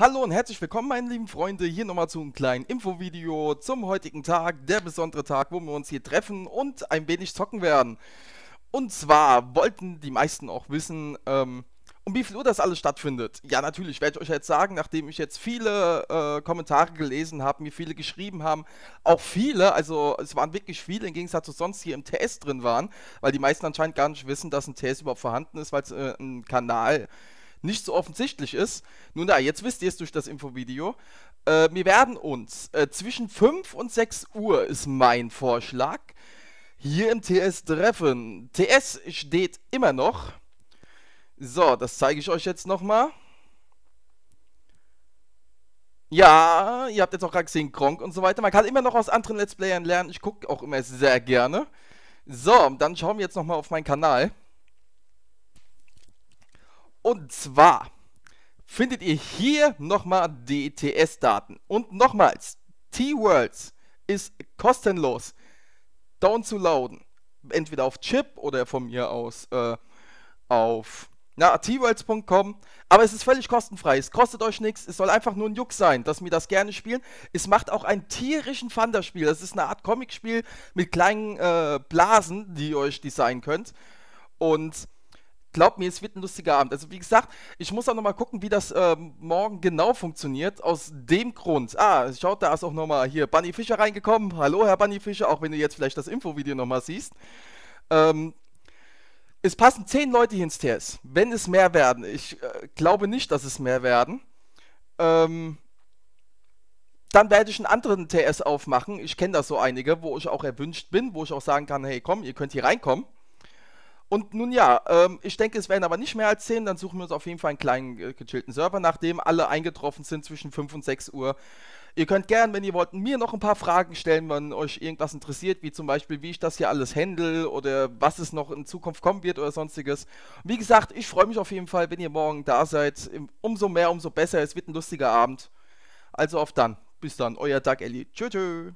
Hallo und herzlich willkommen, meine lieben Freunde, hier nochmal zu einem kleinen Infovideo zum heutigen Tag, der besondere Tag, wo wir uns hier treffen und ein wenig zocken werden. Und zwar wollten die meisten auch wissen, ähm, um wie viel Uhr das alles stattfindet. Ja, natürlich, werde ich euch jetzt sagen, nachdem ich jetzt viele äh, Kommentare gelesen habe, mir viele geschrieben haben, auch viele, also es waren wirklich viele, im Gegensatz zu sonst hier im TS drin waren, weil die meisten anscheinend gar nicht wissen, dass ein TS überhaupt vorhanden ist, weil es äh, ein Kanal ist nicht so offensichtlich ist. Nun da, jetzt wisst ihr es durch das Infovideo. Äh, wir werden uns äh, zwischen 5 und 6 Uhr ist mein Vorschlag hier im TS treffen. TS steht immer noch. So, das zeige ich euch jetzt nochmal. Ja, ihr habt jetzt auch gerade gesehen, Gronk und so weiter. Man kann immer noch aus anderen Let's Playern lernen. Ich gucke auch immer sehr gerne. So, dann schauen wir jetzt nochmal auf meinen Kanal. Und zwar findet ihr hier nochmal DTS-Daten. E Und nochmals, T-Worlds ist kostenlos down zu downzuladen. Entweder auf Chip oder von mir aus äh, auf na, tworlds.com. Aber es ist völlig kostenfrei. Es kostet euch nichts. Es soll einfach nur ein Juck sein, dass wir das gerne spielen. Es macht auch einen tierischen Thunder-Spiel. Das ist eine Art Comic-Spiel mit kleinen äh, Blasen, die ihr euch designen könnt. Und glaub mir, es wird ein lustiger Abend. Also wie gesagt, ich muss auch nochmal gucken, wie das äh, morgen genau funktioniert. Aus dem Grund, ah, schaut, da ist auch nochmal hier Bunny Fischer reingekommen. Hallo, Herr Bunny Fischer, auch wenn du jetzt vielleicht das Infovideo nochmal siehst. Ähm, es passen zehn Leute hier ins TS, wenn es mehr werden. Ich äh, glaube nicht, dass es mehr werden. Ähm, dann werde ich einen anderen TS aufmachen. Ich kenne da so einige, wo ich auch erwünscht bin, wo ich auch sagen kann, hey komm, ihr könnt hier reinkommen. Und nun ja, ähm, ich denke, es werden aber nicht mehr als 10. Dann suchen wir uns auf jeden Fall einen kleinen äh, gechillten Server, nachdem alle eingetroffen sind zwischen 5 und 6 Uhr. Ihr könnt gern, wenn ihr wollt, mir noch ein paar Fragen stellen, wenn euch irgendwas interessiert, wie zum Beispiel, wie ich das hier alles handle oder was es noch in Zukunft kommen wird oder sonstiges. Wie gesagt, ich freue mich auf jeden Fall, wenn ihr morgen da seid. Umso mehr, umso besser. Es wird ein lustiger Abend. Also auf dann. Bis dann, euer Doug Ellie. Tschö, tschö.